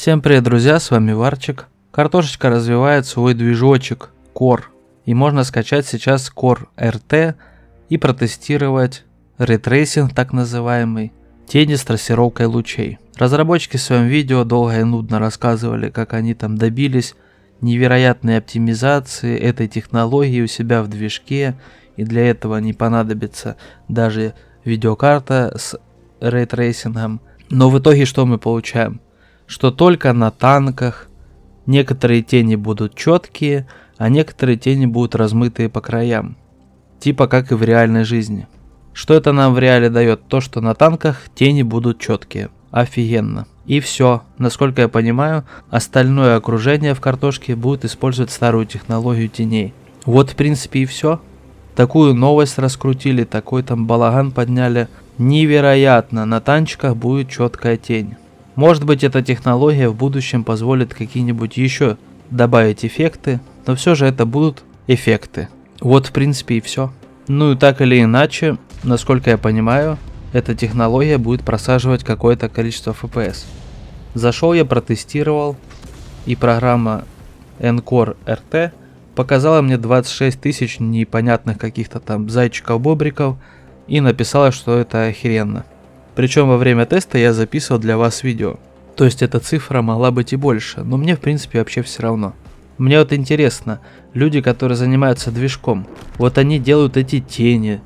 Всем привет, друзья, с вами Варчик. Картошечка развивает свой движочек Core, и можно скачать сейчас Core RT и протестировать ретрейсинг так называемый, тени с трассировкой лучей. Разработчики в своем видео долго и нудно рассказывали, как они там добились невероятной оптимизации этой технологии у себя в движке, и для этого не понадобится даже видеокарта с рейтрейсингом. Но в итоге что мы получаем? что только на танках некоторые тени будут четкие, а некоторые тени будут размытые по краям. Типа как и в реальной жизни. Что это нам в реале дает? То, что на танках тени будут четкие. Офигенно. И все. Насколько я понимаю, остальное окружение в картошке будет использовать старую технологию теней. Вот в принципе и все. Такую новость раскрутили, такой там балаган подняли. Невероятно, на танчиках будет четкая тень. Может быть эта технология в будущем позволит какие-нибудь еще добавить эффекты, но все же это будут эффекты. Вот в принципе и все. Ну и так или иначе, насколько я понимаю, эта технология будет просаживать какое-то количество FPS. Зашел я, протестировал, и программа Encore RT показала мне 26 тысяч непонятных каких-то там зайчиков-бобриков и написала, что это охеренно. Причем во время теста я записывал для вас видео. То есть эта цифра могла быть и больше, но мне в принципе вообще все равно. Мне вот интересно, люди, которые занимаются движком, вот они делают эти тени,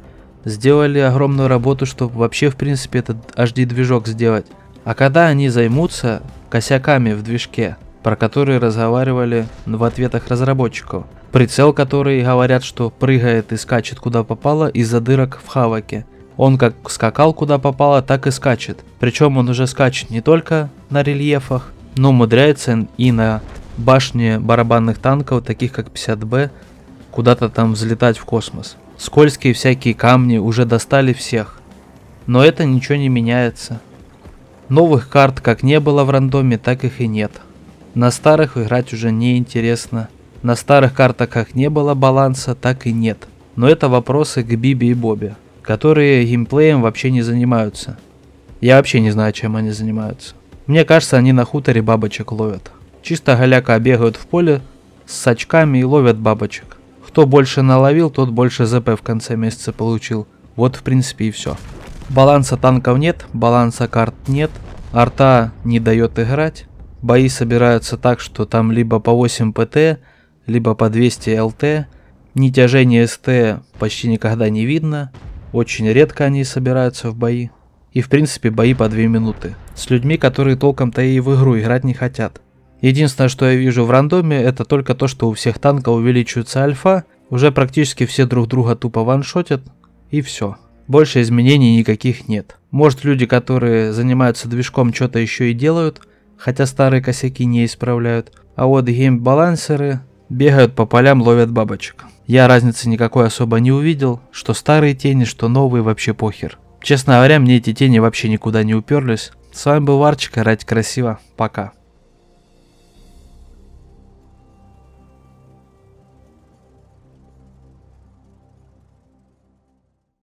сделали огромную работу, чтобы вообще в принципе этот HD движок сделать. А когда они займутся косяками в движке, про которые разговаривали в ответах разработчиков, прицел, который говорят, что прыгает и скачет куда попало из-за дырок в хаваке, он как скакал куда попало, так и скачет. Причем он уже скачет не только на рельефах, но умудряется и на башне барабанных танков, таких как 50Б, куда-то там взлетать в космос. Скользкие всякие камни уже достали всех. Но это ничего не меняется. Новых карт как не было в рандоме, так их и нет. На старых играть уже не интересно. На старых картах как не было баланса, так и нет. Но это вопросы к Биби и Бобе которые геймплеем вообще не занимаются. Я вообще не знаю, чем они занимаются. Мне кажется, они на хуторе бабочек ловят. Чисто голяка бегают в поле с очками и ловят бабочек. Кто больше наловил, тот больше ЗП в конце месяца получил. Вот в принципе и все. Баланса танков нет, баланса карт нет, арта не дает играть. Бои собираются так, что там либо по 8 ПТ, либо по 200 ЛТ. Ни СТ почти никогда не видно. Очень редко они собираются в бои. И в принципе бои по 2 минуты. С людьми, которые толком-то и в игру играть не хотят. Единственное, что я вижу в рандоме, это только то, что у всех танков увеличивается альфа, уже практически все друг друга тупо ваншотят, и все. Больше изменений никаких нет. Может люди, которые занимаются движком, что-то еще и делают, хотя старые косяки не исправляют, а вот геймбалансеры бегают по полям, ловят бабочек. Я разницы никакой особо не увидел, что старые тени, что новые вообще похер. Честно говоря, мне эти тени вообще никуда не уперлись. С вами был Варчик, орать красиво, пока.